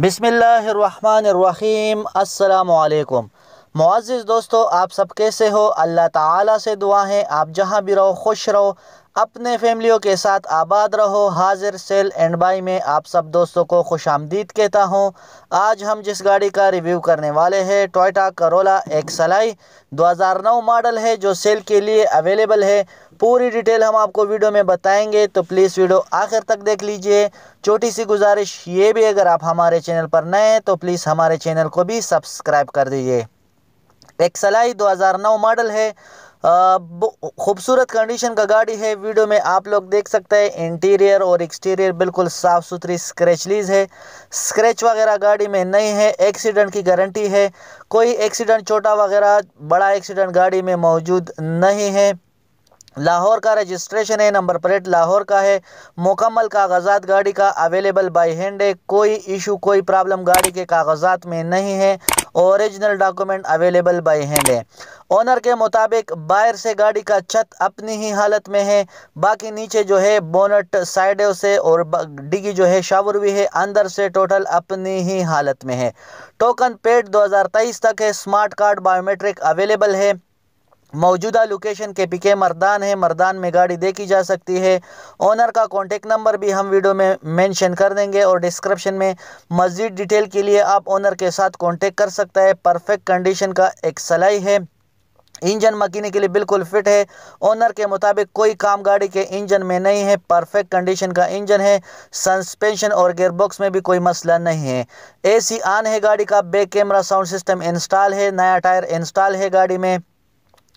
बिसमीम अल्लाम मुआज़ दोस्तों आप सब कैसे हो अल्लाह ताला से दुआ है आप जहाँ भी रहो खुश रहो अपने फैमिलियों के साथ आबाद रहो हाजिर सेल एंड बाई में आप सब दोस्तों को खुश आमदीद कहता हूँ आज हम जिस गाड़ी का रिव्यू करने वाले हैं टोयटा करोला एक्सलाई 2009 मॉडल है जो सेल के लिए अवेलेबल है पूरी डिटेल हम आपको वीडियो में बताएंगे तो प्लीज़ वीडियो आखिर तक देख लीजिए छोटी सी गुजारिश ये भी अगर आप हमारे चैनल पर नए हैं तो प्लीज़ हमारे चैनल को भी सब्सक्राइब कर दीजिए एक्सलाई दो मॉडल है खूबसूरत कंडीशन का गाड़ी है वीडियो में आप लोग देख सकते हैं इंटीरियर और एक्सटीरियर बिल्कुल साफ़ सुथरी स्क्रैचलीज है स्क्रैच वगैरह गाड़ी में नहीं है एक्सीडेंट की गारंटी है कोई एक्सीडेंट छोटा वगैरह बड़ा एक्सीडेंट गाड़ी में मौजूद नहीं है लाहौर का रजिस्ट्रेशन है नंबर प्लेट लाहौर का है मुकम्मल कागजात गाड़ी का अवेलेबल बाई हैंड है कोई इशू कोई प्रॉब्लम गाड़ी के कागजात में नहीं है original document available by hand है ओनर के मुताबिक बाहर से गाड़ी का छत अपनी ही हालत में है बाकी नीचे जो है बोनट साइडों से और डिगी जो है शावर भी है अंदर से टोटल अपनी ही हालत में है टोकन पेड 2023 तक है स्मार्ट कार्ड बायोमेट्रिक अवेलेबल है मौजूदा लोकेशन के पीके मर्दान है मर्दान में गाड़ी देखी जा सकती है ओनर का कॉन्टेक्ट नंबर भी हम वीडियो में मेंशन कर देंगे और डिस्क्रिप्शन में मज़ीद डिटेल के लिए आप ओनर के साथ कॉन्टेक्ट कर सकता है परफेक्ट कंडीशन का एक सलाई है इंजन मकीने के लिए बिल्कुल फिट है ओनर के मुताबिक कोई काम गाड़ी के इंजन में नहीं है परफेक्ट कंडीशन का इंजन है सस्पेंशन और गेयरबॉक्स में भी कोई मसला नहीं है एसी ऑन है गाड़ी का back camera sound system install है नया टायर इंस्टॉल है गाड़ी में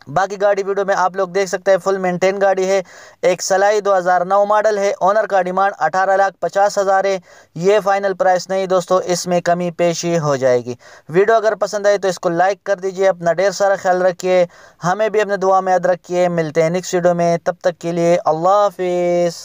बाकी गाड़ी वीडियो में आप लोग देख सकते हैं फुल मेंटेन गाड़ी है एक सलाई 2009 मॉडल है ओनर का डिमांड अठारह लाख पचास हज़ार है ये फाइनल प्राइस नहीं दोस्तों इसमें कमी पेशी हो जाएगी वीडियो अगर पसंद आए तो इसको लाइक कर दीजिए अपना ढेर सारा ख्याल रखिए हमें भी अपने दुआ में याद रखिए मिलते हैं नेक्स्ट वीडियो में तब तक के लिए अल्लाह हाफिज़